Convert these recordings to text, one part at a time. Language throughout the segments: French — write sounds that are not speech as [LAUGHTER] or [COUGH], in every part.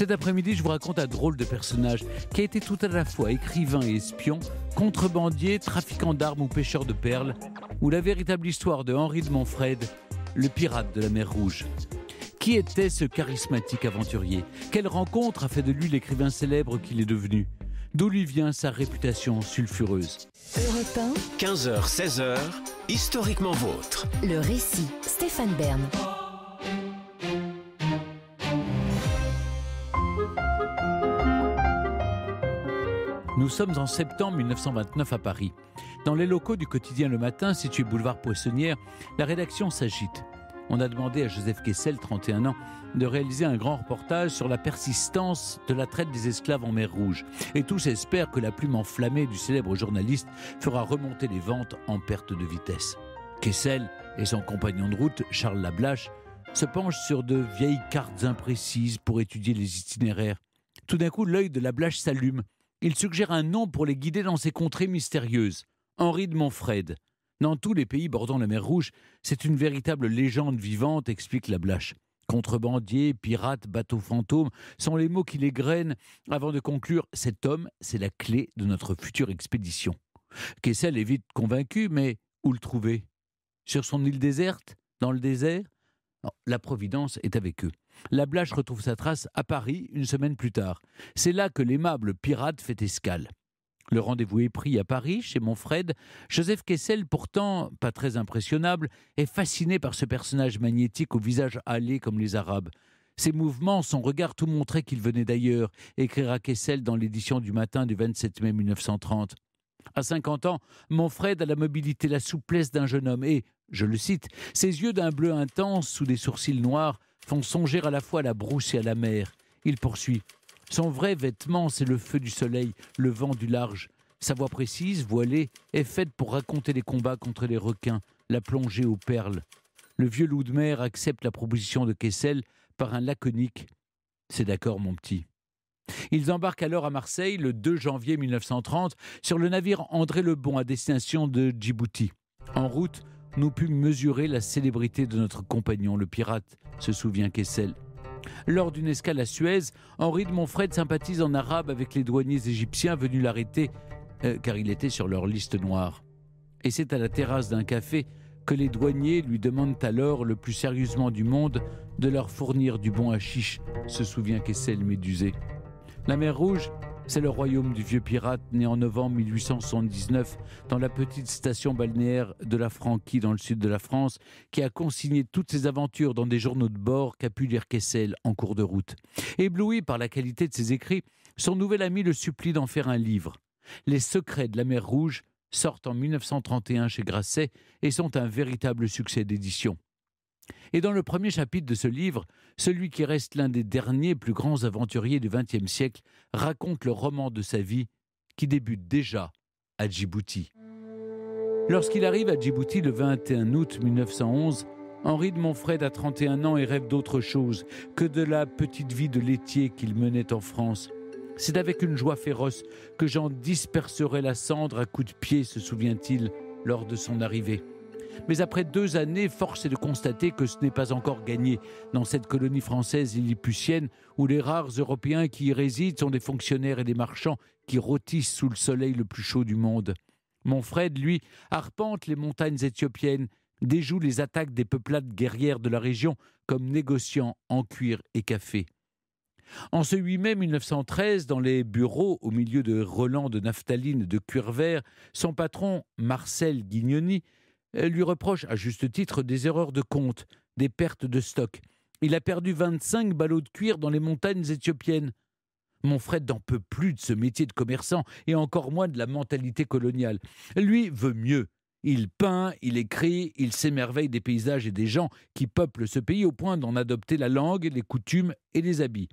Cet après-midi, je vous raconte un drôle de personnage qui a été tout à la fois écrivain et espion, contrebandier, trafiquant d'armes ou pêcheur de perles, ou la véritable histoire de Henri de Montfred, le pirate de la mer Rouge. Qui était ce charismatique aventurier Quelle rencontre a fait de lui l'écrivain célèbre qu'il est devenu D'où lui vient sa réputation sulfureuse 15h, 16h, historiquement vôtre. Le récit, Stéphane Bern. Nous sommes en septembre 1929 à Paris. Dans les locaux du quotidien Le Matin, situé boulevard Poissonnière, la rédaction s'agite. On a demandé à Joseph Kessel, 31 ans, de réaliser un grand reportage sur la persistance de la traite des esclaves en mer Rouge. Et tous espèrent que la plume enflammée du célèbre journaliste fera remonter les ventes en perte de vitesse. Kessel et son compagnon de route, Charles Lablache, se penchent sur de vieilles cartes imprécises pour étudier les itinéraires. Tout d'un coup, l'œil de Lablache s'allume. Il suggère un nom pour les guider dans ces contrées mystérieuses. Henri de Montfred. Dans tous les pays bordant la mer Rouge, c'est une véritable légende vivante, explique la Blache. Contrebandier, pirates, bateaux fantômes sont les mots qui les grainent avant de conclure cet homme, c'est la clé de notre future expédition. Kessel est vite convaincu, mais où le trouver Sur son île déserte Dans le désert La Providence est avec eux. La blache retrouve sa trace à Paris une semaine plus tard. C'est là que l'aimable pirate fait escale. Le rendez-vous est pris à Paris, chez Monfred. Joseph Kessel, pourtant pas très impressionnable, est fasciné par ce personnage magnétique au visage hâlé comme les Arabes. Ses mouvements, son regard tout montraient qu'il venait d'ailleurs, écrira Kessel dans l'édition du matin du 27 mai 1930. À 50 ans, Monfred a la mobilité, la souplesse d'un jeune homme et, je le cite, ses yeux d'un bleu intense sous des sourcils noirs font songer à la fois à la brousse et à la mer. Il poursuit. Son vrai vêtement, c'est le feu du soleil, le vent du large. Sa voix précise, voilée, est faite pour raconter les combats contre les requins, la plongée aux perles. Le vieux loup de mer accepte la proposition de Kessel par un laconique C'est d'accord, mon petit. Ils embarquent alors à Marseille le 2 janvier 1930 sur le navire André Lebon, à destination de Djibouti. En route, nous pûmes mesurer la célébrité de notre compagnon, le pirate, se souvient Kessel. Lors d'une escale à Suez, Henri de Montfred sympathise en arabe avec les douaniers égyptiens venus l'arrêter, euh, car il était sur leur liste noire. Et c'est à la terrasse d'un café que les douaniers lui demandent alors, le plus sérieusement du monde, de leur fournir du bon hashish, se souvient Kessel médusé. La mer Rouge c'est le royaume du vieux pirate né en novembre 1879 dans la petite station balnéaire de la Franquie dans le sud de la France qui a consigné toutes ses aventures dans des journaux de bord qu'a pu lire Kessel en cours de route. Ébloui par la qualité de ses écrits, son nouvel ami le supplie d'en faire un livre. Les secrets de la mer Rouge sortent en 1931 chez Grasset et sont un véritable succès d'édition. Et dans le premier chapitre de ce livre, celui qui reste l'un des derniers plus grands aventuriers du XXe siècle raconte le roman de sa vie qui débute déjà à Djibouti. Lorsqu'il arrive à Djibouti le 21 août 1911, Henri de Montfred a 31 ans et rêve d'autre chose que de la petite vie de laitier qu'il menait en France. C'est avec une joie féroce que j'en disperserai la cendre à coups de pied, se souvient-il, lors de son arrivée. Mais après deux années, force est de constater que ce n'est pas encore gagné dans cette colonie française illiputienne, où les rares Européens qui y résident sont des fonctionnaires et des marchands qui rôtissent sous le soleil le plus chaud du monde. Monfred, lui, arpente les montagnes éthiopiennes, déjoue les attaques des peuplades guerrières de la région comme négociant en cuir et café. En ce 8 mai 1913, dans les bureaux, au milieu de relents de naphtaline de cuir vert, son patron, Marcel Guignoni, elle lui reproche, à juste titre, des erreurs de compte, des pertes de stock. Il a perdu 25 ballots de cuir dans les montagnes éthiopiennes. Mon frère n'en peut plus de ce métier de commerçant et encore moins de la mentalité coloniale. Lui veut mieux. Il peint, il écrit, il s'émerveille des paysages et des gens qui peuplent ce pays au point d'en adopter la langue, les coutumes et les habits.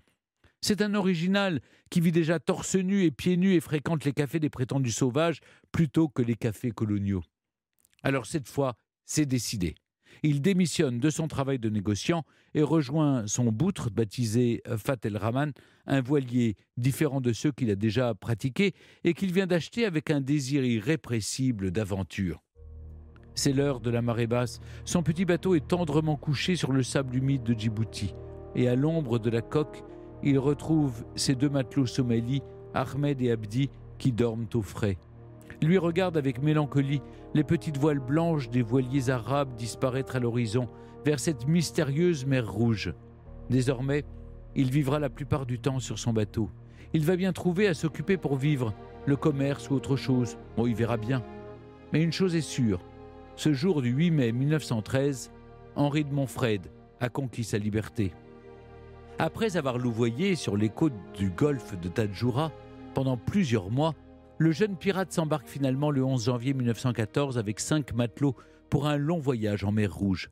C'est un original qui vit déjà torse nu et pieds nus et fréquente les cafés des prétendus sauvages plutôt que les cafés coloniaux. Alors cette fois, c'est décidé. Il démissionne de son travail de négociant et rejoint son boutre, baptisé euh, Fat El Rahman, un voilier différent de ceux qu'il a déjà pratiqués et qu'il vient d'acheter avec un désir irrépressible d'aventure. C'est l'heure de la marée basse. Son petit bateau est tendrement couché sur le sable humide de Djibouti. Et à l'ombre de la coque, il retrouve ses deux matelots somali, Ahmed et Abdi, qui dorment au frais lui regarde avec mélancolie les petites voiles blanches des voiliers arabes disparaître à l'horizon vers cette mystérieuse mer rouge. Désormais, il vivra la plupart du temps sur son bateau. Il va bien trouver à s'occuper pour vivre, le commerce ou autre chose. on y verra bien. Mais une chose est sûre, ce jour du 8 mai 1913, Henri de Montfred a conquis sa liberté. Après avoir louvoyé sur les côtes du golfe de Tadjoura pendant plusieurs mois, le jeune pirate s'embarque finalement le 11 janvier 1914 avec cinq matelots pour un long voyage en mer Rouge.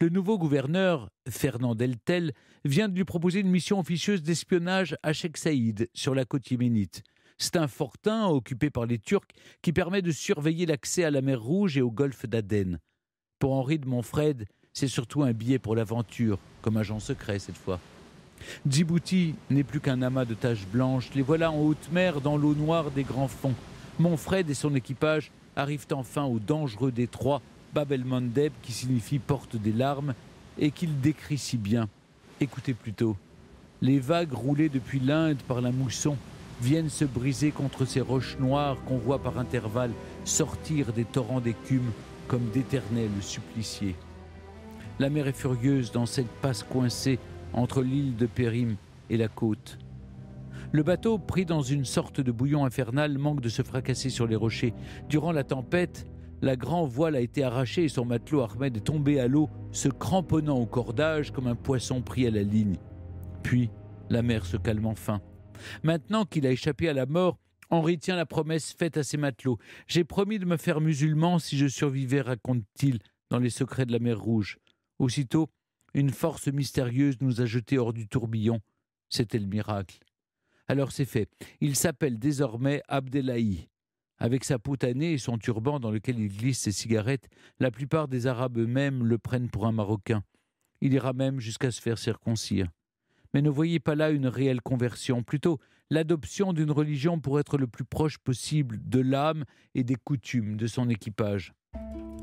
Le nouveau gouverneur, Fernand Deltel, vient de lui proposer une mission officieuse d'espionnage à Sheikh Saïd, sur la côte yéménite. C'est un fortin occupé par les Turcs qui permet de surveiller l'accès à la mer Rouge et au golfe d'Aden. Pour Henri de Montfred, c'est surtout un billet pour l'aventure, comme agent secret cette fois. Djibouti n'est plus qu'un amas de taches blanches. Les voilà en haute mer, dans l'eau noire des grands fonds. Monfred et son équipage arrivent enfin au dangereux détroit Bab Mandeb, qui signifie porte des larmes, et qu'il décrit si bien. Écoutez plutôt. Les vagues roulées depuis l'Inde par la mousson viennent se briser contre ces roches noires qu'on voit par intervalles sortir des torrents d'écume comme d'éternels suppliciés. La mer est furieuse dans cette passe coincée entre l'île de Périm et la côte. Le bateau, pris dans une sorte de bouillon infernal, manque de se fracasser sur les rochers. Durant la tempête, la grand voile a été arrachée et son matelot Ahmed est tombé à l'eau, se cramponnant au cordage comme un poisson pris à la ligne. Puis, la mer se calme enfin. Maintenant qu'il a échappé à la mort, Henri tient la promesse faite à ses matelots. J'ai promis de me faire musulman si je survivais, raconte-t-il dans les secrets de la mer Rouge. Aussitôt, une force mystérieuse nous a jetés hors du tourbillon. C'était le miracle. Alors c'est fait. Il s'appelle désormais Abdelahi. Avec sa peau tannée et son turban dans lequel il glisse ses cigarettes, la plupart des Arabes eux-mêmes le prennent pour un Marocain. Il ira même jusqu'à se faire circoncire. Mais ne voyez pas là une réelle conversion, plutôt l'adoption d'une religion pour être le plus proche possible de l'âme et des coutumes de son équipage.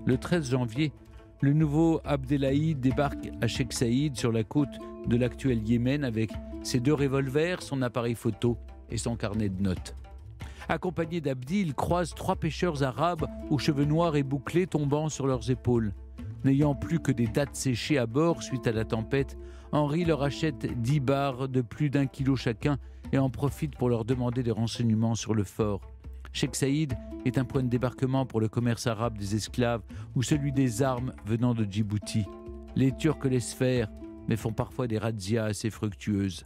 Le 13 janvier, le nouveau Abdelhaï débarque à Sheikh Saïd sur la côte de l'actuel Yémen avec ses deux revolvers, son appareil photo et son carnet de notes. Accompagné d'Abdi, il croise trois pêcheurs arabes aux cheveux noirs et bouclés tombant sur leurs épaules. N'ayant plus que des dattes séchées à bord suite à la tempête, Henri leur achète 10 barres de plus d'un kilo chacun et en profite pour leur demander des renseignements sur le fort. Sheikh Saïd est un point de débarquement pour le commerce arabe des esclaves ou celui des armes venant de Djibouti. Les Turcs laissent faire, mais font parfois des razzias assez fructueuses.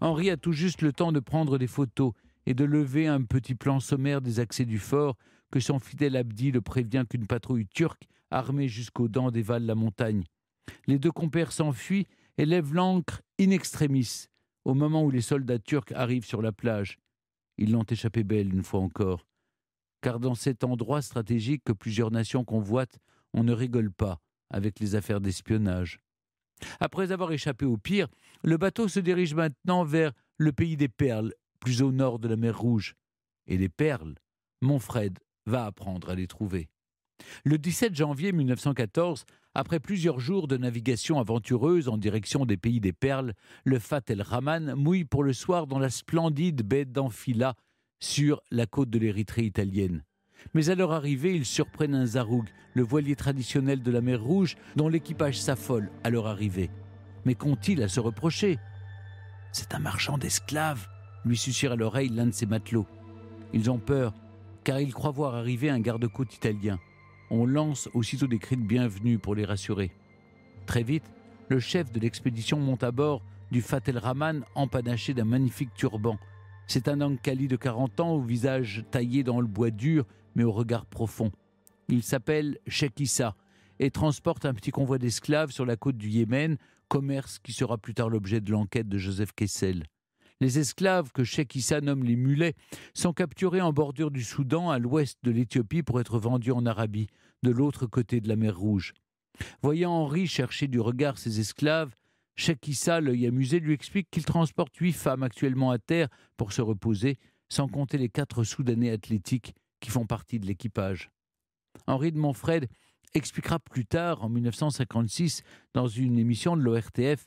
Henri a tout juste le temps de prendre des photos et de lever un petit plan sommaire des accès du fort que son fidèle Abdi le prévient qu'une patrouille turque armée jusqu'aux dents dévale la montagne. Les deux compères s'enfuient et lèvent l'ancre in extremis au moment où les soldats turcs arrivent sur la plage. Ils l'ont échappé belle une fois encore. Car dans cet endroit stratégique que plusieurs nations convoitent, on ne rigole pas avec les affaires d'espionnage. Après avoir échappé au pire, le bateau se dirige maintenant vers le pays des perles, plus au nord de la mer Rouge. Et les perles, Monfred va apprendre à les trouver. Le 17 janvier 1914, après plusieurs jours de navigation aventureuse en direction des pays des perles, le Fat El Rahman mouille pour le soir dans la splendide baie d'Amphila, sur la côte de l'Érythrée italienne. Mais à leur arrivée, ils surprennent un Zaroug, le voilier traditionnel de la mer Rouge, dont l'équipage s'affole à leur arrivée. Mais qu'ont-ils à se reprocher C'est un marchand d'esclaves, lui susurre à l'oreille l'un de ses matelots. Ils ont peur, car ils croient voir arriver un garde-côte italien on lance aussitôt des cris de bienvenue pour les rassurer. Très vite, le chef de l'expédition monte à bord du Fatel Rahman empanaché d'un magnifique turban. C'est un Ankali de 40 ans au visage taillé dans le bois dur mais au regard profond. Il s'appelle Sheikh et transporte un petit convoi d'esclaves sur la côte du Yémen, commerce qui sera plus tard l'objet de l'enquête de Joseph Kessel. Les esclaves que Sheikh Issa nomme les mulets sont capturés en bordure du Soudan, à l'ouest de l'Éthiopie, pour être vendus en Arabie, de l'autre côté de la mer Rouge. Voyant Henri chercher du regard ses esclaves, Sheikh Issa, l'œil amusé, lui explique qu'il transporte huit femmes actuellement à terre pour se reposer, sans compter les quatre Soudanais athlétiques qui font partie de l'équipage. Henri de Montfred expliquera plus tard, en 1956, dans une émission de l'ORTF,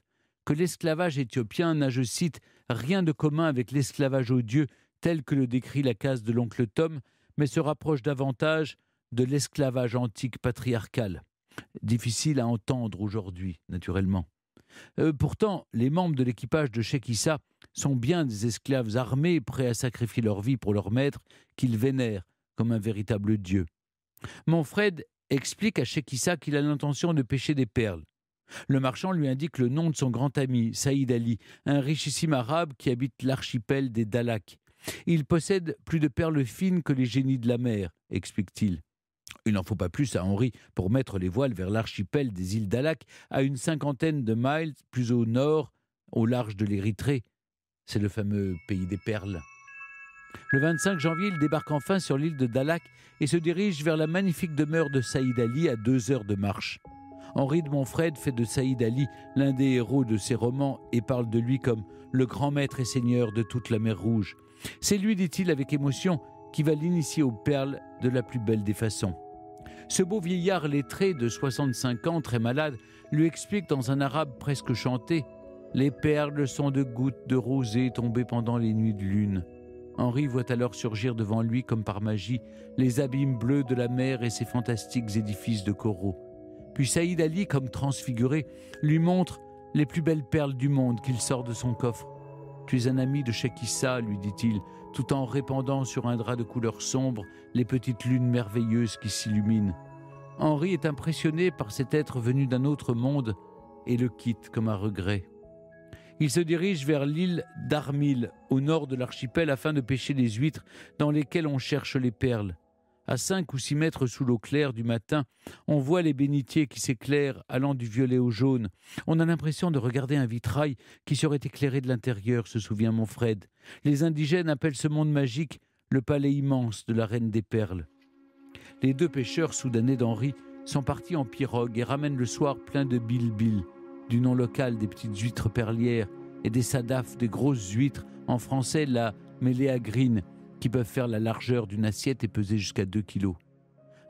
que l'esclavage éthiopien n'a, je cite, rien de commun avec l'esclavage odieux tel que le décrit la case de l'oncle Tom, mais se rapproche davantage de l'esclavage antique patriarcal. Difficile à entendre aujourd'hui, naturellement. Euh, pourtant, les membres de l'équipage de Shekissa sont bien des esclaves armés prêts à sacrifier leur vie pour leur maître qu'ils vénèrent comme un véritable dieu. Manfred explique à Shekissa qu'il a l'intention de pêcher des perles. Le marchand lui indique le nom de son grand ami, Saïd Ali, un richissime arabe qui habite l'archipel des Dalaks. Il possède plus de perles fines que les génies de la mer, explique-t-il. Il n'en faut pas plus à Henri pour mettre les voiles vers l'archipel des îles Dalak, à une cinquantaine de miles plus au nord, au large de l'Érythrée. C'est le fameux pays des perles. Le 25 janvier, il débarque enfin sur l'île de Dalak et se dirige vers la magnifique demeure de Saïd Ali à deux heures de marche. Henri de Montfred fait de Saïd Ali l'un des héros de ses romans et parle de lui comme le grand maître et seigneur de toute la mer Rouge. C'est lui, dit-il avec émotion, qui va l'initier aux perles de la plus belle des façons. Ce beau vieillard lettré de 65 ans, très malade, lui explique dans un arabe presque chanté Les perles sont de gouttes de rosée tombées pendant les nuits de lune. Henri voit alors surgir devant lui, comme par magie, les abîmes bleus de la mer et ses fantastiques édifices de coraux. Puis Saïd Ali, comme transfiguré, lui montre les plus belles perles du monde qu'il sort de son coffre. Tu es un ami de Shekissa, lui dit-il, tout en répandant sur un drap de couleur sombre les petites lunes merveilleuses qui s'illuminent. Henri est impressionné par cet être venu d'un autre monde et le quitte comme un regret. Il se dirige vers l'île d'Armil, au nord de l'archipel, afin de pêcher les huîtres dans lesquelles on cherche les perles à 5 ou 6 mètres sous l'eau claire du matin. On voit les bénitiers qui s'éclairent allant du violet au jaune. On a l'impression de regarder un vitrail qui serait éclairé de l'intérieur, se souvient Monfred. Les indigènes appellent ce monde magique le palais immense de la Reine des Perles. Les deux pêcheurs soudanais d'Henri sont partis en pirogue et ramènent le soir plein de bilbil, du nom local des petites huîtres perlières et des sadaf, des grosses huîtres, en français la méléagrine, qui peuvent faire la largeur d'une assiette et peser jusqu'à 2 kilos,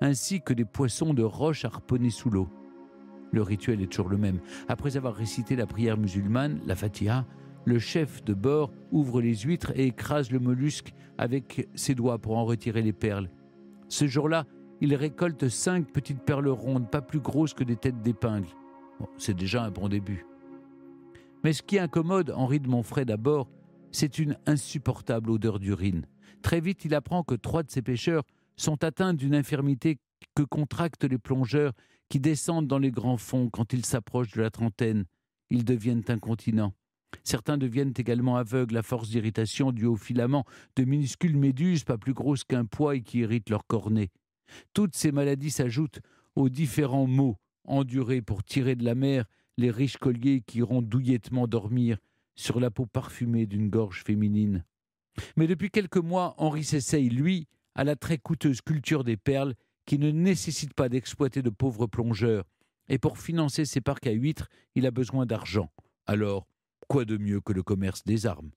ainsi que des poissons de roche harponnés sous l'eau. Le rituel est toujours le même. Après avoir récité la prière musulmane, la Fatiha, le chef de bord ouvre les huîtres et écrase le mollusque avec ses doigts pour en retirer les perles. Ce jour-là, il récolte cinq petites perles rondes, pas plus grosses que des têtes d'épingle. c'est déjà un bon début. Mais ce qui incommode Henri de Montfray d'abord, c'est une insupportable odeur d'urine. Très vite, il apprend que trois de ces pêcheurs sont atteints d'une infirmité que contractent les plongeurs qui descendent dans les grands fonds quand ils s'approchent de la trentaine. Ils deviennent incontinents. Certains deviennent également aveugles à force d'irritation due aux filaments de minuscules méduses pas plus grosses qu'un poids et qui irritent leur cornée. Toutes ces maladies s'ajoutent aux différents maux endurés pour tirer de la mer les riches colliers qui iront douillettement dormir sur la peau parfumée d'une gorge féminine. Mais depuis quelques mois, Henri s'essaye, lui, à la très coûteuse culture des perles qui ne nécessite pas d'exploiter de pauvres plongeurs. Et pour financer ses parcs à huîtres, il a besoin d'argent. Alors, quoi de mieux que le commerce des armes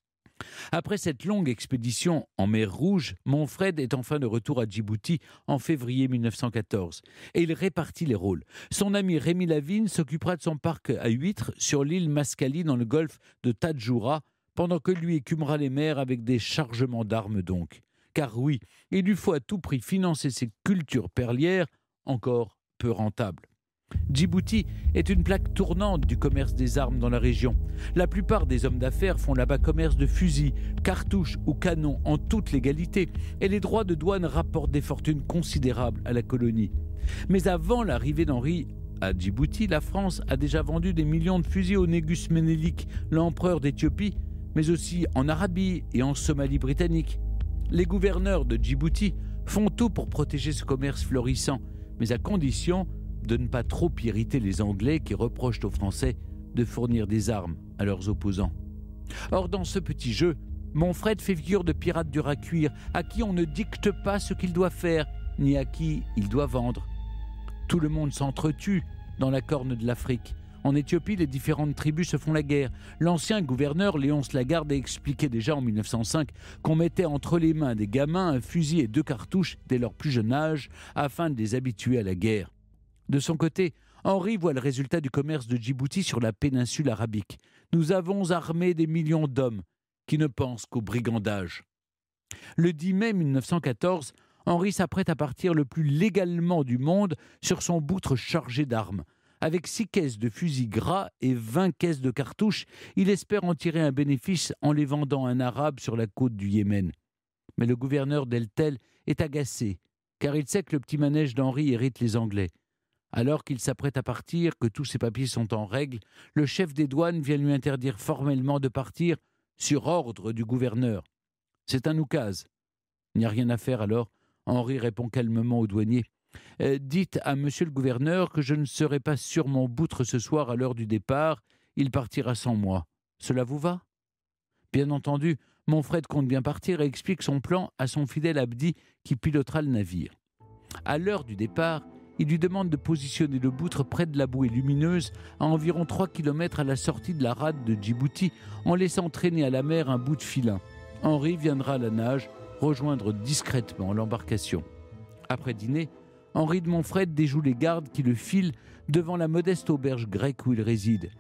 après cette longue expédition en mer Rouge, Monfred est enfin de retour à Djibouti en février 1914 et il répartit les rôles. Son ami Rémi Lavigne s'occupera de son parc à huîtres sur l'île Mascali dans le golfe de Tadjoura pendant que lui écumera les mers avec des chargements d'armes donc. Car oui, il lui faut à tout prix financer ses cultures perlières, encore peu rentables. Djibouti est une plaque tournante du commerce des armes dans la région. La plupart des hommes d'affaires font là-bas commerce de fusils, cartouches ou canons en toute légalité, et les droits de douane rapportent des fortunes considérables à la colonie. Mais avant l'arrivée d'Henri à Djibouti, la France a déjà vendu des millions de fusils au Négus Ménélique, l'empereur d'Éthiopie, mais aussi en Arabie et en Somalie britannique. Les gouverneurs de Djibouti font tout pour protéger ce commerce florissant, mais à condition de ne pas trop irriter les Anglais qui reprochent aux Français de fournir des armes à leurs opposants. Or, dans ce petit jeu, Monfred fait figure de pirate du à cuire, à qui on ne dicte pas ce qu'il doit faire, ni à qui il doit vendre. Tout le monde s'entretue dans la corne de l'Afrique. En Éthiopie, les différentes tribus se font la guerre. L'ancien gouverneur Léonce Lagarde a expliqué déjà en 1905 qu'on mettait entre les mains des gamins un fusil et deux cartouches dès leur plus jeune âge afin de les habituer à la guerre. De son côté, Henri voit le résultat du commerce de Djibouti sur la péninsule arabique. Nous avons armé des millions d'hommes qui ne pensent qu'au brigandage. Le 10 mai 1914, Henri s'apprête à partir le plus légalement du monde sur son boutre chargé d'armes. Avec six caisses de fusils gras et vingt caisses de cartouches, il espère en tirer un bénéfice en les vendant à un arabe sur la côte du Yémen. Mais le gouverneur d'Eltel est agacé, car il sait que le petit manège d'Henri hérite les Anglais. Alors qu'il s'apprête à partir, que tous ses papiers sont en règle, le chef des douanes vient lui interdire formellement de partir sur ordre du gouverneur. C'est un oukase. Il n'y a rien à faire alors. Henri répond calmement au douanier euh, dites à monsieur le gouverneur que je ne serai pas sur mon boutre ce soir à l'heure du départ, il partira sans moi. Cela vous va Bien entendu, Monfred compte bien partir et explique son plan à son fidèle Abdi qui pilotera le navire. À l'heure du départ, il lui demande de positionner le boutre près de la bouée lumineuse, à environ 3 km à la sortie de la rade de Djibouti, en laissant traîner à la mer un bout de filin. Henri viendra à la nage rejoindre discrètement l'embarcation. Après dîner, Henri de Montfred déjoue les gardes qui le filent devant la modeste auberge grecque où il réside.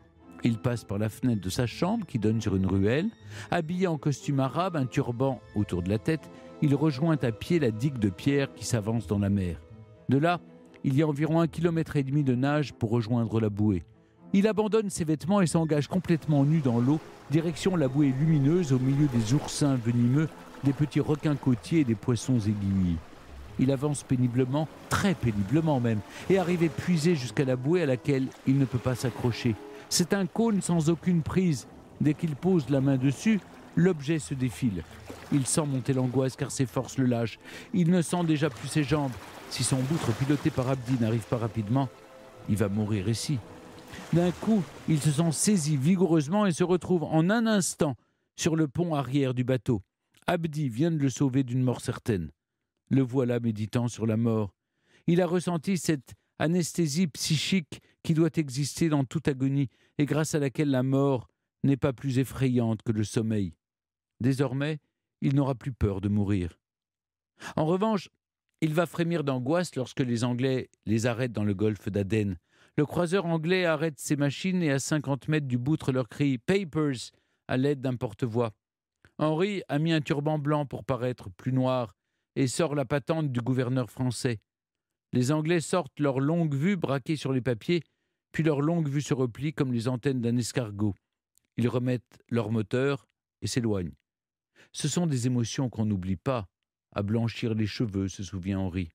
Il passe par la fenêtre de sa chambre qui donne sur une ruelle. Habillé en costume arabe, un turban autour de la tête, il rejoint à pied la digue de pierre qui s'avance dans la mer. De là, il y a environ un kilomètre et demi de nage pour rejoindre la bouée. Il abandonne ses vêtements et s'engage complètement nu dans l'eau, direction la bouée lumineuse au milieu des oursins venimeux, des petits requins côtiers et des poissons aiguillis. Il avance péniblement, très péniblement même, et arrive épuisé jusqu'à la bouée à laquelle il ne peut pas s'accrocher. C'est un cône sans aucune prise. Dès qu'il pose la main dessus, l'objet se défile. Il sent monter l'angoisse car ses forces le lâchent. Il ne sent déjà plus ses jambes. Si son boutre piloté par Abdi n'arrive pas rapidement, il va mourir ici. D'un coup, il se sent saisi vigoureusement et se retrouve en un instant sur le pont arrière du bateau. Abdi vient de le sauver d'une mort certaine. Le voilà méditant sur la mort. Il a ressenti cette anesthésie psychique qui doit exister dans toute agonie et grâce à laquelle la mort n'est pas plus effrayante que le sommeil. Désormais, il n'aura plus peur de mourir. En revanche, il va frémir d'angoisse lorsque les Anglais les arrêtent dans le golfe d'Aden. Le croiseur anglais arrête ses machines et à 50 mètres du boutre leur crie Papers à l'aide d'un porte-voix. Henri a mis un turban blanc pour paraître plus noir et sort la patente du gouverneur français. Les Anglais sortent leur longue vue braquée sur les papiers, puis leur longue vue se replie comme les antennes d'un escargot. Ils remettent leur moteur et s'éloignent. Ce sont des émotions qu'on n'oublie pas. À blanchir les cheveux, se souvient Henri.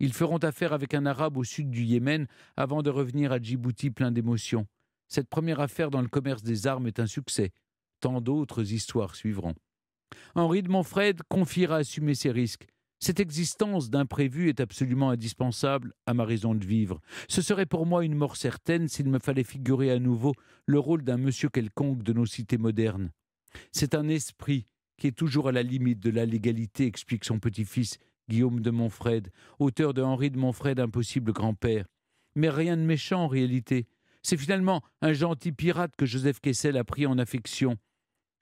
Ils feront affaire avec un arabe au sud du Yémen avant de revenir à Djibouti plein d'émotions. Cette première affaire dans le commerce des armes est un succès. Tant d'autres histoires suivront. Henri de Montfred confiera à assumer ses risques. Cette existence d'imprévu est absolument indispensable à ma raison de vivre. Ce serait pour moi une mort certaine s'il me fallait figurer à nouveau le rôle d'un monsieur quelconque de nos cités modernes. C'est un esprit qui est toujours à la limite de la légalité, explique son petit-fils Guillaume de Montfred, auteur de Henri de Montfred, impossible grand-père. Mais rien de méchant en réalité. C'est finalement un gentil pirate que Joseph Kessel a pris en affection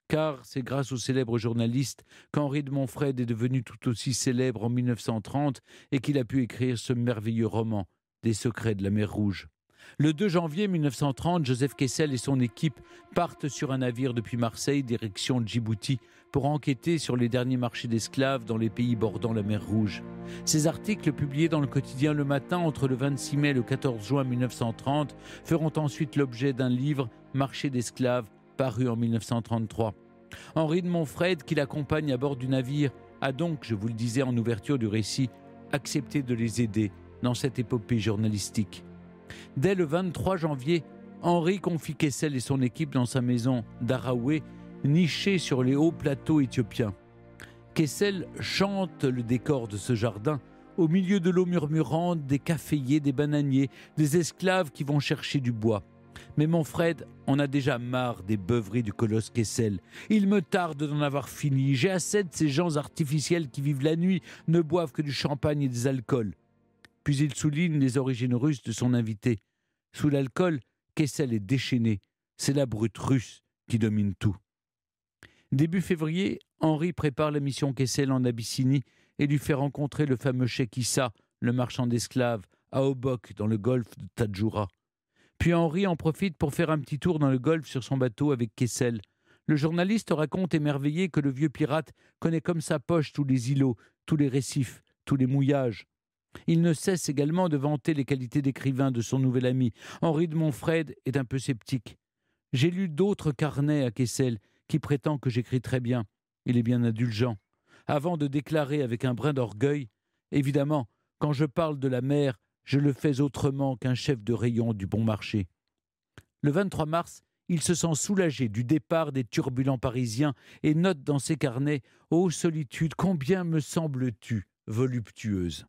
car c'est grâce au célèbre journaliste qu'Henri de Montfred est devenu tout aussi célèbre en 1930 et qu'il a pu écrire ce merveilleux roman, Des secrets de la mer Rouge. Le 2 janvier 1930, Joseph Kessel et son équipe partent sur un navire depuis Marseille, direction Djibouti, pour enquêter sur les derniers marchés d'esclaves dans les pays bordant la mer Rouge. Ces articles, publiés dans le quotidien Le Matin entre le 26 mai et le 14 juin 1930, feront ensuite l'objet d'un livre, Marché d'esclaves, paru en 1933. Henri de Montfred, qui l'accompagne à bord du navire, a donc, je vous le disais en ouverture du récit, accepté de les aider dans cette épopée journalistique. Dès le 23 janvier, Henri confie Kessel et son équipe dans sa maison d'Araoué, nichée sur les hauts plateaux éthiopiens. Kessel chante le décor de ce jardin au milieu de l'eau murmurante, des caféiers, des bananiers, des esclaves qui vont chercher du bois. Mais mon Fred on a déjà marre des beuveries du colosse Kessel. Il me tarde d'en avoir fini. J'ai assez de ces gens artificiels qui vivent la nuit, ne boivent que du champagne et des alcools. Puis il souligne les origines russes de son invité. Sous l'alcool, Kessel est déchaîné. C'est la brute russe qui domine tout. Début février, Henri prépare la mission Kessel en Abyssinie et lui fait rencontrer le fameux Cheikh Issa, le marchand d'esclaves, à Obok, dans le golfe de Tadjoura. Puis Henri en profite pour faire un petit tour dans le golfe sur son bateau avec Kessel. Le journaliste raconte émerveillé que le vieux pirate connaît comme sa poche tous les îlots, tous les récifs, tous les mouillages. Il ne cesse également de vanter les qualités d'écrivain de son nouvel ami. Henri de Montfred est un peu sceptique. J'ai lu d'autres carnets à Kessel qui prétend que j'écris très bien. Il est bien indulgent. Avant de déclarer avec un brin d'orgueil, évidemment, quand je parle de la mer, je le fais autrement qu'un chef de rayon du bon marché. Le 23 mars, il se sent soulagé du départ des turbulents Parisiens et note dans ses carnets Ô oh, solitude, combien me sembles-tu voluptueuse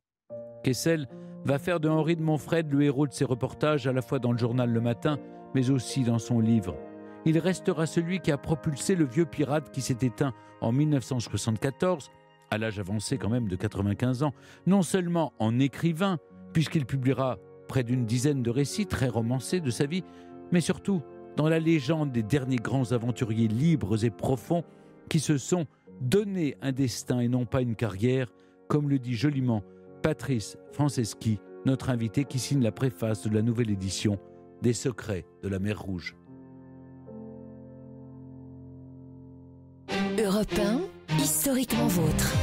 Kessel va faire de Henri de Montfred le héros de ses reportages, à la fois dans le journal Le Matin, mais aussi dans son livre. Il restera celui qui a propulsé le vieux pirate qui s'est éteint en 1974, à l'âge avancé quand même de 95 ans, non seulement en écrivain, puisqu'il publiera près d'une dizaine de récits très romancés de sa vie, mais surtout dans la légende des derniers grands aventuriers libres et profonds qui se sont donné un destin et non pas une carrière, comme le dit joliment Patrice Franceschi, notre invité qui signe la préface de la nouvelle édition des Secrets de la mer Rouge. Europe historiquement vôtre.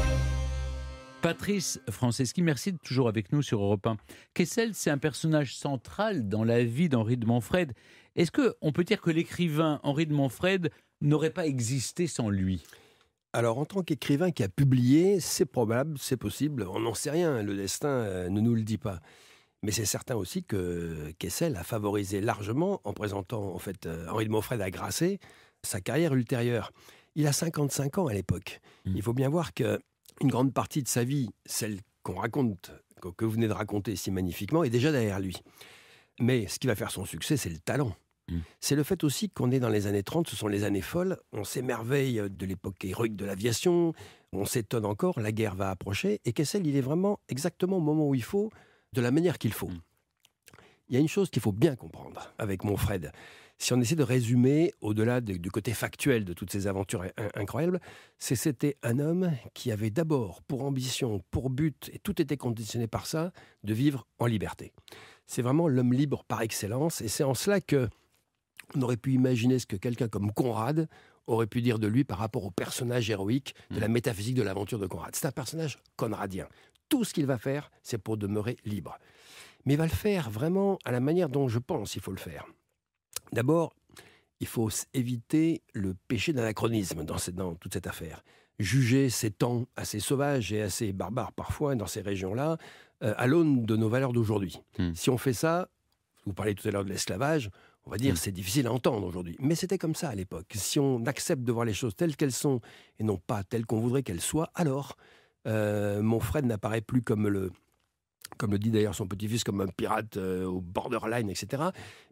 Patrice Franceschi, merci de toujours avec nous sur Europe 1. Kessel, c'est un personnage central dans la vie d'Henri de Montfred. Est-ce que on peut dire que l'écrivain Henri de Montfred n'aurait pas existé sans lui alors, en tant qu'écrivain qui a publié, c'est probable, c'est possible, on n'en sait rien, le destin euh, ne nous le dit pas. Mais c'est certain aussi que Kessel a favorisé largement, en présentant en fait euh, Henri de Montfred à Grasset, sa carrière ultérieure. Il a 55 ans à l'époque. Mmh. Il faut bien voir que une grande partie de sa vie, celle qu'on raconte, que vous venez de raconter si magnifiquement, est déjà derrière lui. Mais ce qui va faire son succès, c'est le talent. Mm. C'est le fait aussi qu'on est dans les années 30, ce sont les années folles, on s'émerveille de l'époque héroïque de l'aviation, on s'étonne encore, la guerre va approcher, et Kessel, il est vraiment exactement au moment où il faut, de la manière qu'il faut. Mm. Il y a une chose qu'il faut bien comprendre avec mon Fred, si on essaie de résumer, au-delà du côté factuel de toutes ces aventures incroyables, c'est c'était un homme qui avait d'abord pour ambition, pour but, et tout était conditionné par ça, de vivre en liberté. C'est vraiment l'homme libre par excellence, et c'est en cela que on aurait pu imaginer ce que quelqu'un comme Conrad aurait pu dire de lui par rapport au personnage héroïque de la mm. métaphysique de l'aventure de Conrad. C'est un personnage conradien. Tout ce qu'il va faire, c'est pour demeurer libre. Mais il va le faire vraiment à la manière dont je pense qu'il faut le faire. D'abord, il faut éviter le péché d'anachronisme dans, toute cette affaire. Juger ces temps assez sauvages et assez barbares parfois dans ces régions-là euh, à l'aune de nos valeurs d'aujourd'hui. Hmm. Si on fait ça, vous parlez tout à l'heure de l'esclavage, on va dire, que hmm. c'est difficile à entendre aujourd'hui. Mais c'était comme ça à l'époque. Si on accepte de voir les choses telles qu'elles sont et non pas telles qu'on voudrait qu'elles soient, alors euh, mon Fred n'apparaît plus comme le, comme le dit d'ailleurs son petit-fils, comme un pirate euh, au borderline, etc.,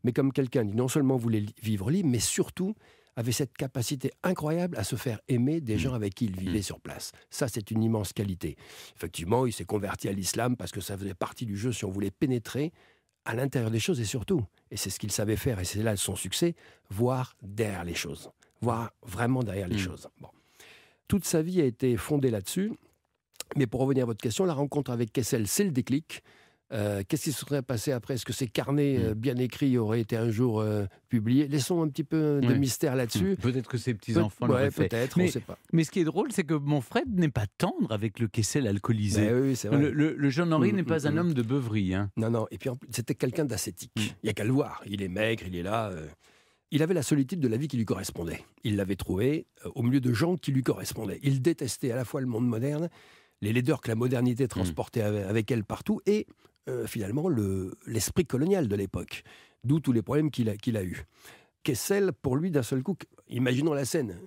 mais comme quelqu'un qui non seulement voulait vivre libre, mais surtout avait cette capacité incroyable à se faire aimer des mm. gens avec qui il vivait mm. sur place. Ça, c'est une immense qualité. Effectivement, il s'est converti à l'islam parce que ça faisait partie du jeu si on voulait pénétrer à l'intérieur des choses et surtout, et c'est ce qu'il savait faire et c'est là son succès, voir derrière les choses, voir vraiment derrière les mm. choses. Bon. Toute sa vie a été fondée là-dessus mais pour revenir à votre question, la rencontre avec Kessel, c'est le déclic. Euh, qu'est-ce qui se serait passé après Est-ce que ces carnets hmm. euh, bien écrits auraient été un jour euh, publiés Laissons un petit peu de mystère là-dessus. Hmm. Peut-être que ces petits-enfants Pe ouais, peut-être, on ne sait pas. Mais ce qui est drôle, c'est que mon Fred n'est pas tendre avec le Kessel alcoolisé. Ben le, jeune Henri hmm, n'est pas un homme de beuverie. Hein. Non, non. Et puis c'était quelqu'un d'ascétique. Il y n'y a qu'à le voir. Il est maigre, il est là. Il avait la solitude de la vie qui lui correspondait. Il l'avait trouvée au milieu de gens qui lui correspondaient. Il détestait à la fois le monde moderne les laideurs que la modernité transportait mm. avec elle partout et euh, finalement l'esprit colonial de l'époque, d'où tous les problèmes qu'il a, qu'il a eus. Kessel, pour lui, d'un seul coup, imaginons la scène.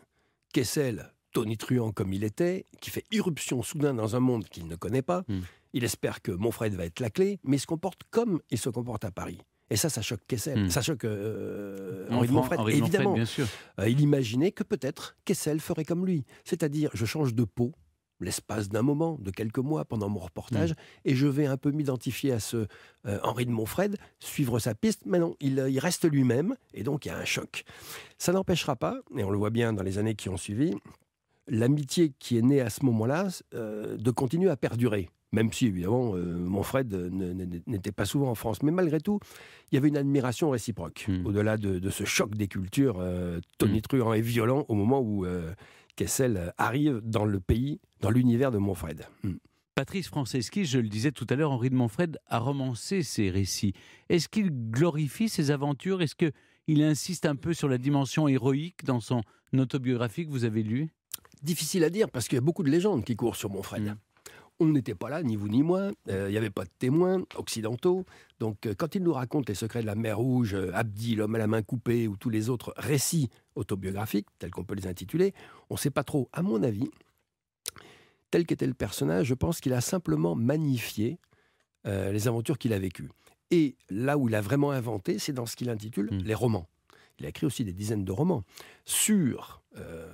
Kessel, tonitruant comme il était, qui fait irruption soudain dans un monde qu'il ne connaît pas, mm. il espère que Monfred va être la clé, mais il se comporte comme il se comporte à Paris. Et ça, ça choque Kessel, mm. ça choque euh, Monfred. Évidemment, euh, il imaginait que peut-être Kessel ferait comme lui, c'est-à-dire je change de peau, l'espace d'un moment, de quelques mois, pendant mon reportage, mm. et je vais un peu m'identifier à ce euh, Henri de Montfred, suivre sa piste, mais non, euh, il, reste lui-même, et donc il y a un choc. Ça n'empêchera pas, et on le voit bien dans les années qui ont suivi, l'amitié qui est née à ce moment-là euh, de continuer à perdurer. Même si, évidemment, Montfred n'était pas souvent en France. Mais malgré tout, il y avait une admiration réciproque, mm. au-delà de, ce choc des cultures tonitruant et violent au moment où Kessel arrive dans le pays dans l'univers de Monfred. Hmm. Patrice Franceschi, je le disais tout à l'heure, Henri de Monfred a romancé ses récits. Est-ce qu'il glorifie ses aventures Est-ce qu'il insiste un peu sur la dimension héroïque dans son autobiographie que vous avez lue Difficile à dire parce qu'il y a beaucoup de légendes qui courent sur Monfred. Hmm. On n'était pas là, ni vous ni moi. Euh, il n'y avait pas de témoins occidentaux. Donc, euh, quand il nous raconte les secrets de la mer Rouge, euh, Abdi, l'homme à la main coupée, ou tous les autres récits autobiographiques, tels qu'on peut les intituler, on ne sait pas trop, à mon avis, tel qu'était le personnage, je pense qu'il a simplement magnifié euh, les aventures qu'il a vécues. Et là où il a vraiment inventé, c'est dans ce qu'il intitule hmm. les romans. Il a écrit aussi des dizaines de romans sur euh,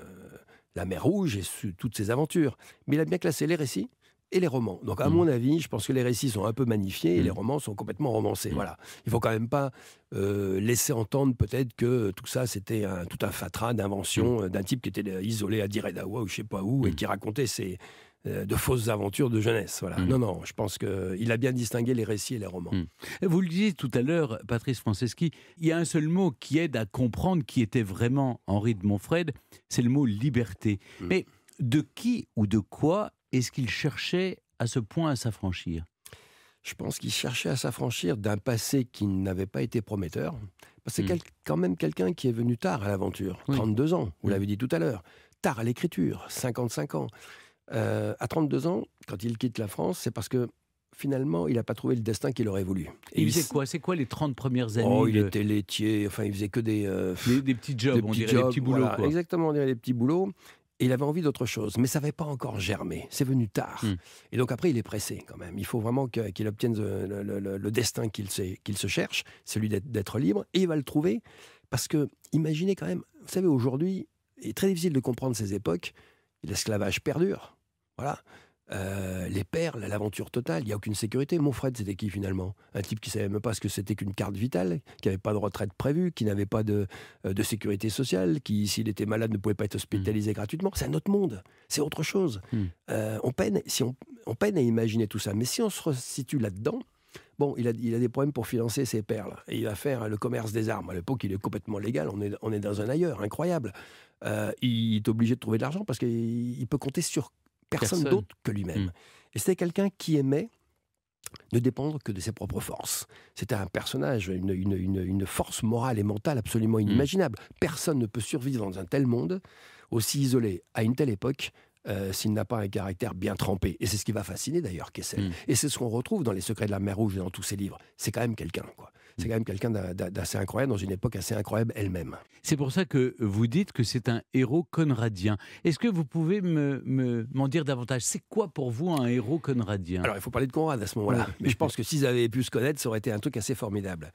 la mer Rouge et sur toutes ses aventures. Mais il a bien classé les récits et les romans. Donc, à hmm. mon avis, je pense que les récits sont un peu magnifiés et les hmm. romans sont complètement romancés. Voilà. Il faut quand même pas euh, laisser entendre peut-être que tout ça, c'était un, tout un fatras d'invention d'un type qui était isolé à Diredawa ou je sais pas où et qui racontait ses, euh, de fausses aventures de jeunesse. Voilà. Mmh. Non, non, je pense qu'il a bien distingué les récits et les romans. Mmh. Vous le disiez tout à l'heure, Patrice Franceschi, il y a un seul mot qui aide à comprendre qui était vraiment Henri de Montfred, c'est le mot liberté. Mmh. Mais de qui ou de quoi est-ce qu'il cherchait à ce point à s'affranchir je pense qu'il cherchait à s'affranchir d'un passé qui n'avait pas été prometteur. C'est quand même quelqu'un qui est venu tard à l'aventure, 32 ans, vous l'avez dit tout à l'heure, tard à l'écriture, 55 ans. Euh, à 32 ans, quand il quitte la France, c'est parce que finalement, il n'a pas trouvé le destin qu'il aurait voulu. Et, il faisait quoi C'est quoi les 30 premières oh, années il était laitier, enfin, il faisait que des... Euh, des, petits jobs, on dirait des petits boulots. Exactement, on dirait des petits boulots. Et il avait envie d'autre chose, mais ça n'avait pas encore germé. C'est venu tard. Hmm. Et donc après, il est pressé quand même. Il faut vraiment qu'il obtienne euh, le, destin qu'il se cherche, celui d'être libre. Et il va le trouver parce que, imaginez quand même, vous savez, aujourd'hui, il est très difficile de comprendre ces époques. L'esclavage perdure. Voilà. Euh, les perles, l'aventure totale, il n'y a aucune sécurité. Mon Fred, c'était qui finalement Un type qui savait même pas ce que c'était qu'une carte vitale, qui n'avait pas de retraite prévue, qui n'avait pas euh, de, sécurité sociale, qui, s'il était malade, ne pouvait pas être hospitalisé hmm. gratuitement. C'est un autre monde, c'est autre chose. Hmm. Euh, on, peine, si on, on, peine à imaginer tout ça. Mais si on se resitue là-dedans, Bon, il a, des problèmes pour financer ses perles. Et il va faire hein, le commerce des armes. À l'époque, il est complètement légal. On est, on est dans un ailleurs, incroyable. il est obligé de trouver de l'argent parce qu'il peut compter sur personne, d'autre que lui-même. Hmm. Et c'était quelqu'un qui aimait ne dépendre que de ses propres forces. C'était un personnage, une, force morale et mentale absolument hmm. inimaginable. Personne ne peut survivre dans un tel monde, aussi isolé à une telle époque, euh, s'il n'a pas un caractère bien trempé. Et c'est ce qui va fasciner d'ailleurs Kessel. Hmm. Et c'est ce qu'on retrouve dans Les Secrets de la Mer Rouge et dans tous ses livres. C'est quand même quelqu'un, quoi. C'est quand même quelqu'un d'assez incroyable dans une époque assez incroyable elle-même. C'est pour ça que vous dites que c'est un héros conradien. Est-ce que vous pouvez m'en me, dire davantage C'est quoi pour vous un héros conradien Alors il faut parler de Conrad à ce moment-là. Mais je pense que s'ils avaient pu se connaître, ça aurait été un truc assez formidable.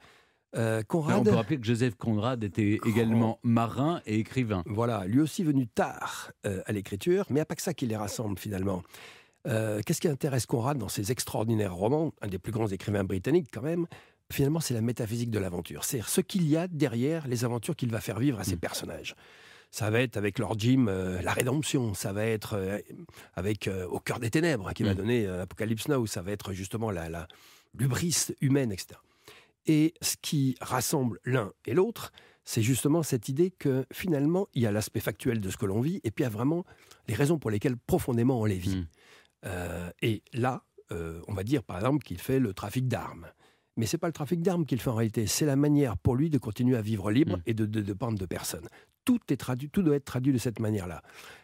Euh, Conrad... on peut rappeler que Joseph Conrad était également marin et écrivain. Voilà, lui aussi venu tard euh, à l'écriture, mais il n'y a pas que ça qui les rassemble finalement. Euh, qu'est-ce qui intéresse Conrad dans ses extraordinaires romans Un des plus grands écrivains britanniques quand même, finalement, c'est la métaphysique de l'aventure. cest ce qu'il y a derrière les aventures qu'il va faire vivre à ses mm. personnages. Ça va être avec Lord Jim euh, la rédemption, ça va être euh, avec euh, Au cœur des ténèbres qui va mm. donner Apocalypse Now, ça va être justement la, la humaine, etc. Et ce qui rassemble l'un et l'autre, c'est justement cette idée que finalement, il y a l'aspect factuel de ce que l'on vit, et puis il y a vraiment les raisons pour lesquelles profondément on les vit. Mm. et là, on va dire par exemple qu'il fait le trafic d'armes. Mais ce n'est pas le trafic d'armes qu'il fait en réalité, c'est la manière pour lui de continuer à vivre libre mm. et de dépendre de, personne. Tout, est traduit, tout doit être traduit de cette manière-là.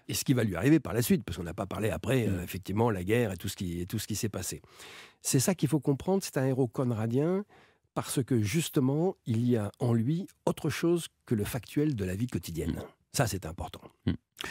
Et ce qui va lui arriver par la suite, parce qu'on n'a pas parlé après, mm. euh, effectivement, la guerre et tout ce qui, qui s'est passé. C'est ça qu'il faut comprendre, c'est un héros conradien, parce que justement, il y a en lui autre chose que le factuel de la vie quotidienne. Mm. Ça, c'est important.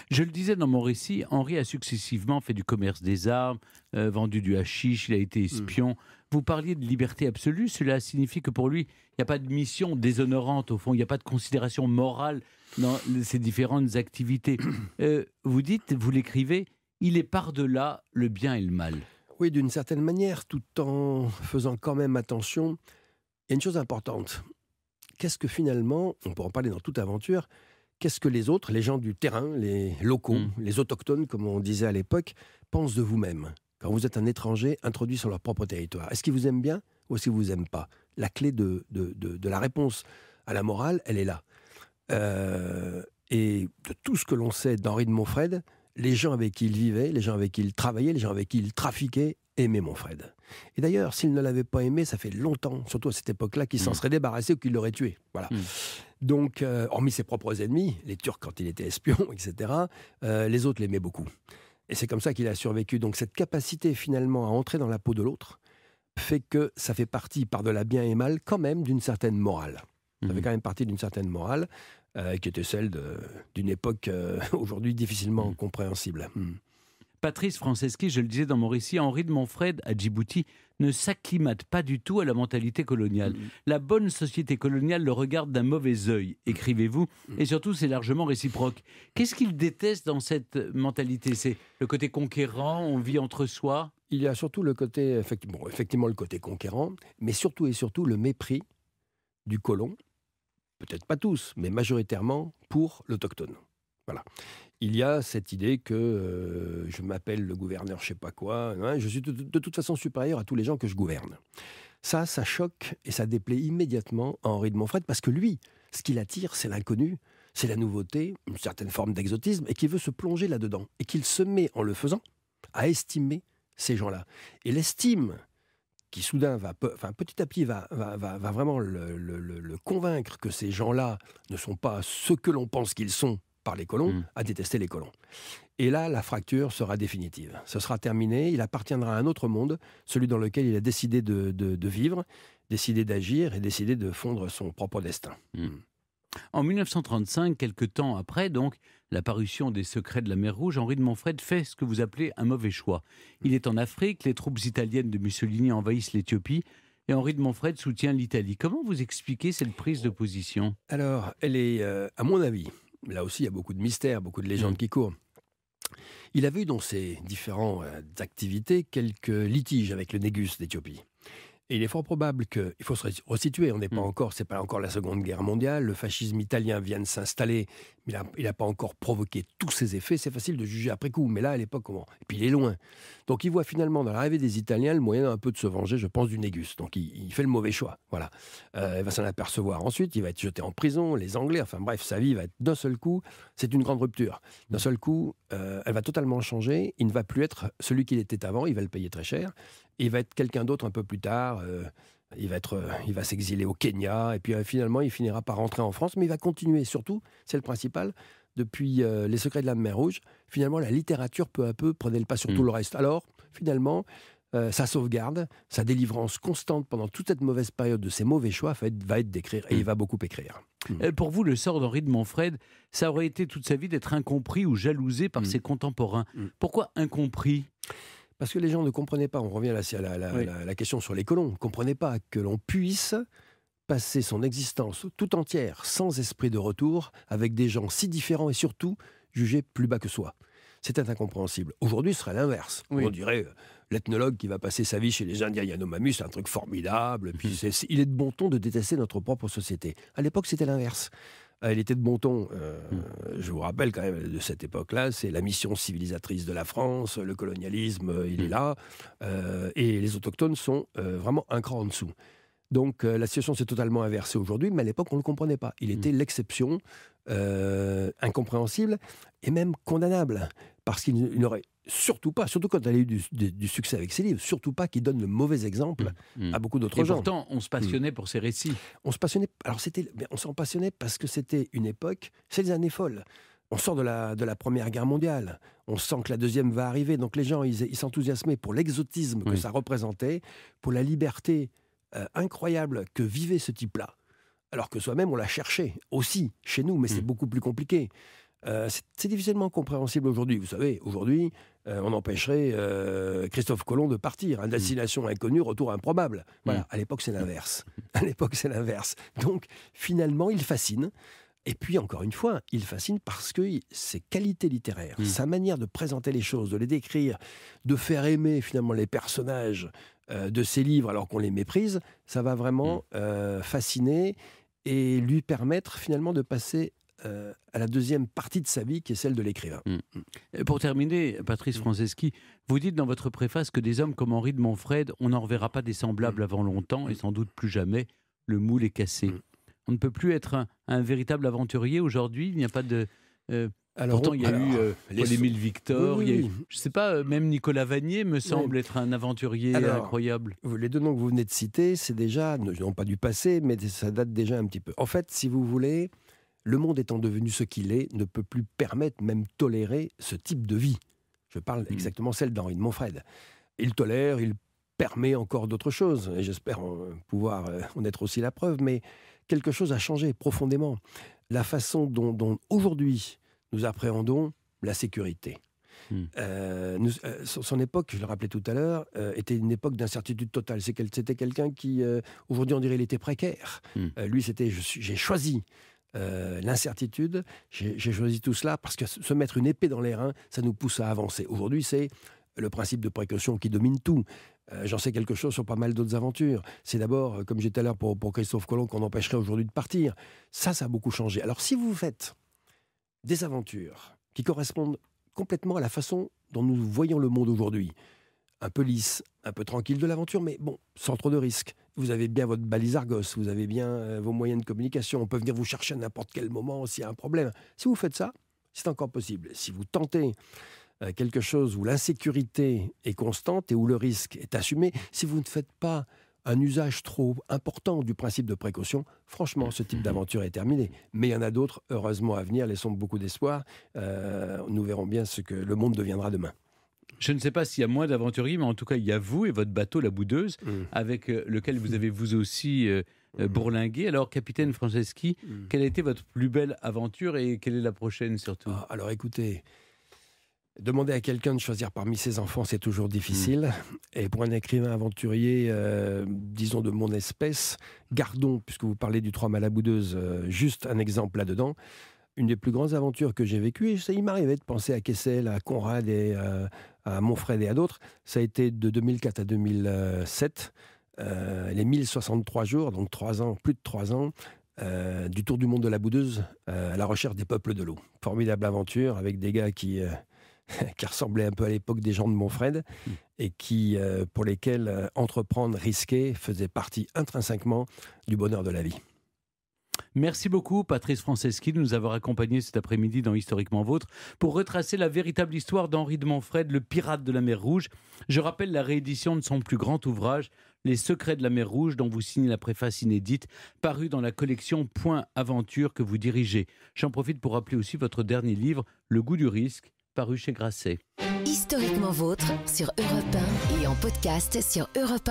Je le disais dans mon récit, Henri a successivement fait du commerce des armes, euh, vendu du hashish, il a été hmm. espion. Vous parliez de liberté absolue, cela signifie que pour lui, il n'y a pas de mission déshonorante, au fond, il n'y a pas de considération morale dans ses différentes activités. [CLEARS THROAT] Euh, vous dites, vous l'écrivez, il est par-delà le bien et le mal. Oui, d'une certaine manière, tout en faisant quand même attention. Il y a une chose importante. Qu'est-ce que finalement, on peut en parler dans toute aventure, qu'est-ce que les autres, les gens du terrain, les locaux, mm. les autochtones, comme on disait à l'époque, pensent de vous-même quand vous êtes un étranger introduit sur leur propre territoire Est-ce qu'ils vous aiment bien ou est-ce qu'ils vous aiment pas La clé de, la réponse à la morale, elle est là. Euh, et de tout ce que l'on sait d'Henri de Montfred, les gens avec qui il vivait, les gens avec qui il travaillait, les gens avec qui il trafiquait aimaient Montfred. Et d'ailleurs, s'il ne l'avait pas aimé, ça fait longtemps, surtout à cette époque-là, qu'il mm. s'en serait débarrassé ou qu'il l'aurait tué. Voilà. Mm. Donc, euh, hormis ses propres ennemis, les Turcs quand il était espion, [LAUGHS] etc., euh, les autres l'aimaient beaucoup. Et c'est comme ça qu'il a survécu. Donc cette capacité finalement à entrer dans la peau de l'autre fait que ça fait partie, par de la bien et mal, quand même d'une certaine morale. Ça fait mhm. quand même partie d'une certaine morale euh, qui était celle d'une époque [LAUGHS] aujourd'hui difficilement mhm. compréhensible. Hmm. Patrice Franceschi, je le disais dans mon récit, Henri de Montfred à Djibouti ne s'acclimate pas du tout à la mentalité coloniale. Mm-hmm. La bonne société coloniale le regarde d'un mauvais œil, mm-hmm. écrivez-vous, mm-hmm. et surtout c'est largement réciproque. Qu'est-ce qu'il déteste dans cette mentalité C'est le côté conquérant, on vit entre soi Il y a surtout le côté, effectivement, effectivement le côté conquérant, mais surtout et surtout le mépris du colon, peut-être pas tous, mais majoritairement pour l'autochtone. Voilà il y a cette idée que euh, je m'appelle le gouverneur, je sais pas quoi. Hein, je suis de, toute façon supérieur à tous les gens que je gouverne. Ça, ça choque et ça déplaît immédiatement à Henri de Montfred parce que lui, ce qui l'attire, c'est l'inconnu, c'est la nouveauté, une certaine forme d'exotisme et qu'il veut se plonger là-dedans et qu'il se met en le faisant à estimer ces gens-là. Et l'estime qui soudain va, enfin, petit à petit va, va, vraiment le, le convaincre que ces gens-là ne sont pas ce que l'on pense qu'ils sont par les colons, mm. à détester les colons. Et là, la fracture sera définitive. Ce sera terminé, il appartiendra à un autre monde, celui dans lequel il a décidé de, vivre, décidé d'agir et décidé de fondre son propre destin. Mm. En 1935, quelques temps après, donc, la des Secrets de la mer Rouge, Henri de Montfred fait ce que vous appelez un mauvais choix. Il est en Afrique, les troupes italiennes de Mussolini envahissent l'Éthiopie, et Henri de Montfred soutient l'Italie. Comment vous expliquez cette prise de position Alors, elle est, euh, à mon avis, là aussi, il y a beaucoup de mystères, beaucoup de légendes mm. qui courent. Il a vu dans ses différentes euh, activités quelques litiges avec le Négus d'Éthiopie. Et il est fort probable qu'il faut se resituer, on n'est pas mm. encore, c'est pas encore la Seconde Guerre mondiale, le fascisme italien vient de s'installer, mais il n'a pas encore provoqué tous ses effets, c'est facile de juger après coup, mais là, à l'époque, comment Et puis il est loin. Donc il voit finalement dans l'arrivée des Italiens le moyen un peu de se venger, je pense, du Négus. Donc il, fait le mauvais choix, voilà. Euh, il va s'en apercevoir ensuite, il va être jeté en prison, les Anglais, enfin bref, sa vie va être d'un seul coup, c'est une grande rupture. D'un mm. seul coup, euh, elle va totalement changer, il ne va plus être celui qu'il était avant, il va le payer très cher, il va être quelqu'un d'autre un peu plus tard. Euh, il va être, euh, va s'exiler au Kenya et puis euh, finalement il finira par rentrer en France, mais il va continuer. Surtout, c'est le principal. Depuis Les Secrets de la Mer Rouge, finalement la littérature peu à peu prenait le pas sur tout hmm. le reste. Alors finalement, sa sauvegarde, sa délivrance constante pendant toute cette mauvaise période de ses mauvais choix va être d'écrire et il hmm. va beaucoup écrire. Hmm. Pour vous, le sort d'Henri de Montfred, ça aurait été toute sa vie d'être incompris ou jalousé par ses contemporains. Pourquoi incompris parce que les gens ne comprenaient pas, on revient à la, question sur les colons, ne comprenaient pas que l'on puisse passer son existence tout entière sans esprit de retour avec des gens si différents et surtout jugés plus bas que soi. C'était incompréhensible. Aujourd'hui, ce serait l'inverse. On dirait euh, l'ethnologue qui va passer sa vie chez les Indiens Yanomami, c'est un truc formidable. Puis [LAUGHS] il est de bon ton de détester notre propre société. À l'époque, c'était l'inverse. Elle était de bon ton. Euh, hmm. Je vous rappelle quand même de cette époque-là, c'est la mission civilisatrice de la France, le colonialisme, euh, il est hmm. là, euh, et les autochtones sont vraiment un cran en dessous. Donc la situation s'est totalement inversée aujourd'hui, mais à l'époque on ne le comprenait pas. Il hmm. était l'exception, incompréhensible et même condamnable, parce qu'il n'aurait surtout pas, surtout quand elle a eu du, succès avec ses livres, surtout pas qu'il donne le mauvais exemple mm. Mm. à beaucoup d'autres gens. Et pourtant, on se passionnait mm. pour ses récits. On se passionnait. on s'en passionnait parce que c'était une époque, c'est les années folles. On sort de la, Première Guerre mondiale. On sent que la deuxième va arriver. Donc les gens, ils s'enthousiasmaient pour l'exotisme que ça représentait, pour la liberté euh, incroyable que vivait ce type-là. Alors que soi-même, on l'a cherchait aussi chez nous, mais c'est beaucoup plus compliqué. Euh, c'est difficilement compréhensible aujourd'hui. Vous savez, aujourd'hui, euh, on empêcherait euh, Christophe Colomb de partir. Mm. destination inconnue, retour improbable. Voilà. Mm. À l'époque, c'est l'inverse. [LAUGHS] À l'époque, c'est l'inverse. Donc, finalement, il fascine. Et puis, encore une fois, il fascine parce que ses qualités littéraires, mm. sa manière de présenter les choses, de les décrire, de faire aimer finalement les personnages de ses livres alors qu'on les méprise, ça va vraiment fasciner et lui permettre finalement de passer euh, à la deuxième partie de sa vie, qui est celle de l'écrivain. Mm. Mm. Pour terminer, Patrice mm. Franceschi, vous dites dans votre préface que des hommes comme Henri de Montfred, on n'en reverra pas des semblables avant longtemps, et sans doute plus jamais, le moule est cassé. On ne peut plus être un, véritable aventurier aujourd'hui, il n'y a pas de... Euh, alors, Pourtant, il y a eu euh, les Paul-Émile il y a je ne sais pas, même Nicolas Vanier me semble être un aventurier incroyable. Les deux noms que vous venez de citer, c'est déjà, non pas du passé, mais ça date déjà un petit peu. En fait, si vous voulez, le monde étant devenu ce qu'il est, ne peut plus permettre, même tolérer, ce type de vie. Je parle mmh. exactement celle d'Henri de Montfred. Il tolère, il permet encore d'autres choses, et j'espère pouvoir euh, en être aussi la preuve, mais quelque chose a changé profondément. La façon dont, aujourd'hui nous appréhendons la sécurité. Mmh. Euh, euh, son, époque, je le rappelais tout à l'heure, était une époque d'incertitude totale. C'était quelqu'un qui, aujourd'hui, on dirait, il était précaire. Mmh. lui, c'était j'ai choisi. Euh, l'incertitude. J'ai choisi tout cela parce que se mettre une épée dans les reins, ça nous pousse à avancer. Aujourd'hui, c'est le principe de précaution qui domine tout. Euh, j'en sais quelque chose sur pas mal d'autres aventures. C'est d'abord, euh, comme j'ai tout à l'heure pour, pour Christophe Colomb, qu'on empêcherait aujourd'hui de partir. Ça, ça a beaucoup changé. Alors si vous faites des aventures qui correspondent complètement à la façon dont nous voyons le monde aujourd'hui, un peu lisse, un peu tranquille de l'aventure, mais bon, sans trop de risques vous avez bien votre balise Argos, vous avez bien euh, vos moyens de communication, on peut venir vous chercher à n'importe quel moment s'il y a un problème. Si vous faites ça, c'est encore possible. Si vous tentez euh, quelque chose où l'insécurité est constante et où le risque est assumé, si vous ne faites pas un usage trop important du principe de précaution, franchement, ce type d'aventure est terminé. Mais il y en a d'autres, heureusement, à venir, laissons beaucoup d'espoir. Euh, nous verrons bien ce que le monde deviendra demain je ne sais pas s'il y a moins d'aventuriers, mais en tout cas, il y a vous et votre bateau, la boudeuse, mm. avec euh, lequel vous avez vous aussi euh, euh, mm. bourlingué. Alors, capitaine Franceschi, mm. quelle a été votre plus belle aventure et quelle est la prochaine surtout ah, Alors, écoutez, Demander à quelqu'un de choisir parmi ses enfants, c'est toujours difficile. Et pour un écrivain aventurier, disons de mon espèce, gardons, puisque vous parlez du à la boudeuse juste un exemple là-dedans. Une des plus grandes aventures que j'ai vécues, et ça, il m'arrivait de penser à Kessel, à Conrad et à Montfred et à d'autres, ça a été de 2004 à 2007, euh, les 1063 jours, donc trois ans, plus de trois ans, euh, du tour du monde de la boudeuse euh, à la recherche des peuples de l'eau. Formidable aventure avec des gars qui, [LAUGHS] qui ressemblaient un peu à l'époque des gens de Montfred et qui, pour lesquels entreprendre, risquer faisait partie intrinsèquement du bonheur de la vie. Merci beaucoup, Patrice Franceschi de nous avoir accompagnés cet après-midi dans Historiquement Vôtre pour retracer la véritable histoire d'Henri de Manfred, le pirate de la mer Rouge. Je rappelle la réédition de son plus grand ouvrage, Les secrets de la mer Rouge, dont vous signez la préface inédite, paru dans la collection Point Aventure que vous dirigez. J'en profite pour rappeler aussi votre dernier livre, Le goût du risque, paru chez Grasset. Historiquement Vôtre sur Europe et en podcast sur europe